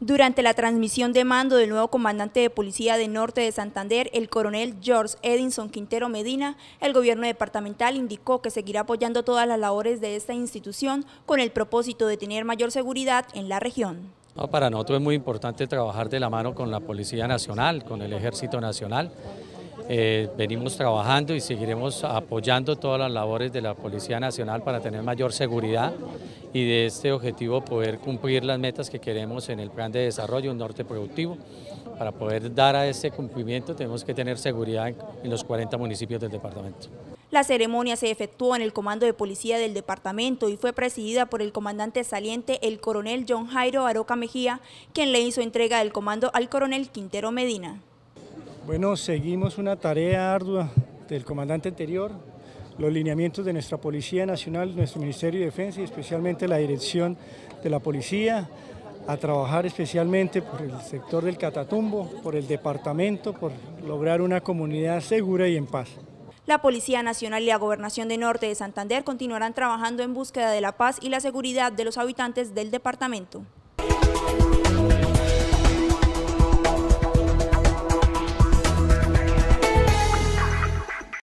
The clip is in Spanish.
Durante la transmisión de mando del nuevo comandante de policía de Norte de Santander, el coronel George Edinson Quintero Medina, el gobierno departamental indicó que seguirá apoyando todas las labores de esta institución con el propósito de tener mayor seguridad en la región. para nosotros es muy importante trabajar de la mano con la Policía Nacional, con el Ejército Nacional. Eh, venimos trabajando y seguiremos apoyando todas las labores de la Policía Nacional para tener mayor seguridad y de este objetivo poder cumplir las metas que queremos en el plan de desarrollo, norte productivo. Para poder dar a este cumplimiento tenemos que tener seguridad en los 40 municipios del departamento. La ceremonia se efectuó en el Comando de Policía del Departamento y fue presidida por el comandante saliente, el coronel John Jairo Aroca Mejía, quien le hizo entrega del comando al coronel Quintero Medina. Bueno, seguimos una tarea ardua del comandante anterior, los lineamientos de nuestra Policía Nacional, nuestro Ministerio de Defensa y especialmente la dirección de la Policía, a trabajar especialmente por el sector del Catatumbo, por el departamento, por lograr una comunidad segura y en paz. La Policía Nacional y la Gobernación de Norte de Santander continuarán trabajando en búsqueda de la paz y la seguridad de los habitantes del departamento.